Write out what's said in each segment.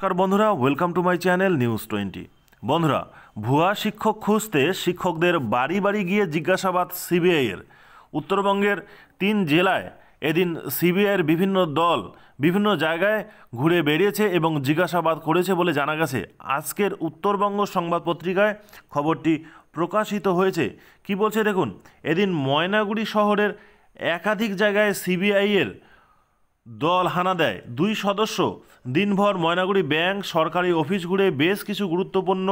নমস্কার বন্ধুরা welcome to my channel news twenty বন্ধুরা ভুয়া শিক্ষক খুঁজতে শিক্ষকদের বাড়ি বাড়ি গিয়ে জিজ্ঞাসাবাদ সিবিআইয়ের উত্তরবঙ্গের তিন জেলায় এদিন সিবিআইয়ের বিভিন্ন দল বিভিন্ন জায়গায় ঘুরে বেরিয়েছে এবং জিজ্ঞাসাবাদ করেছে বলে জানা গেছে আজকের উত্তরবঙ্গ সংবাদ পত্রিকায় খবরটি প্রকাশিত হয়েছে কি বলছে দেখুন এদিন ময়নাগুড়ি শহরের একাধিক জায়গায় সিবিআইয়ের এর দল হানা দেয় দুই সদস্য দিনভর ময়নাগুড়ি ব্যাংক সরকারি অফিস ঘুরে বেশ কিছু গুরুত্বপূর্ণ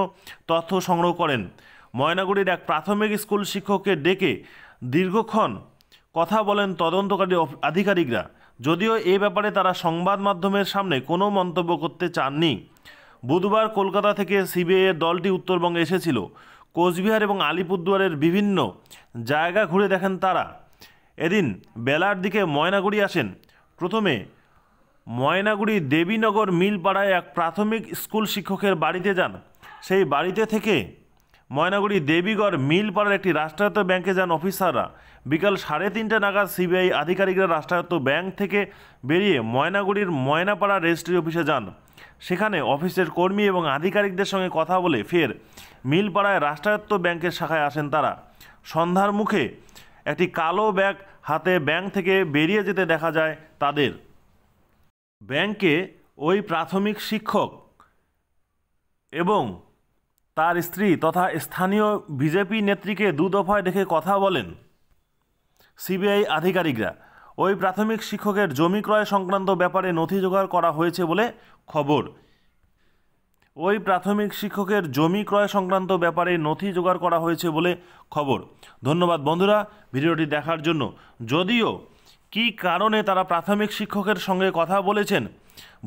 তথ্য সংগ্রহ করেন ময়নাগুড়ির এক প্রাথমিক স্কুল শিক্ষককে ডেকে দীর্ঘক্ষণ কথা বলেন তদন্তকারী আধিকারিকরা যদিও এ ব্যাপারে তারা সংবাদ মাধ্যমের সামনে কোনো মন্তব্য করতে চাননি বুধবার কলকাতা থেকে সিবিআইয়ের দলটি উত্তরবঙ্গে এসেছিল কোচবিহার এবং আলিপুরদুয়ারের বিভিন্ন জায়গা ঘুরে দেখেন তারা এদিন বেলার দিকে ময়নাগুড়ি আসেন প্রথমে ময়নাগুড়ি দেবীনগর মিলপাড়ায় এক প্রাথমিক স্কুল শিক্ষকের বাড়িতে যান সেই বাড়িতে থেকে ময়নাগুড়ি দেবীগড় মিলপাড়ার একটি রাষ্ট্রায়ত্ত ব্যাংকে যান অফিসাররা বিকাল সাড়ে তিনটা নাগাদ সিবিআই আধিকারিকরা রাষ্ট্রায়ত্ত ব্যাংক থেকে বেরিয়ে ময়নাগুড়ির ময়নাপাড়া রেজিস্ট্রি অফিসে যান সেখানে অফিসের কর্মী এবং আধিকারিকদের সঙ্গে কথা বলে ফের মিলপাড়ায় রাষ্ট্রায়ত্ত ব্যাংকের শাখায় আসেন তারা সন্ধ্যার মুখে একটি কালো ব্যাগ হাতে ব্যাংক থেকে বেরিয়ে যেতে দেখা যায় তাদের ব্যাংকে ওই প্রাথমিক শিক্ষক এবং তার স্ত্রী তথা স্থানীয় বিজেপি নেত্রীকে দুদফায় ডেকে কথা বলেন সিবিআই আধিকারিকরা ওই প্রাথমিক শিক্ষকের জমি ক্রয় সংক্রান্ত ব্যাপারে নথি জোগাড় করা হয়েছে বলে খবর ওই প্রাথমিক শিক্ষকের জমি ক্রয় সংক্রান্ত ব্যাপারে নথি জোগাড় করা হয়েছে বলে খবর ধন্যবাদ বন্ধুরা ভিডিওটি দেখার জন্য যদিও কি কারণে তারা প্রাথমিক শিক্ষকের সঙ্গে কথা বলেছেন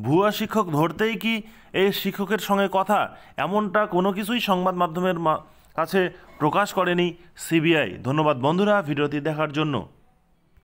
ভুয়া শিক্ষক ধরতেই কি এই শিক্ষকের সঙ্গে কথা এমনটা কোনো কিছুই সংবাদ মাধ্যমের কাছে প্রকাশ করেনি সিবিআই ধন্যবাদ বন্ধুরা ভিডিওটি দেখার জন্য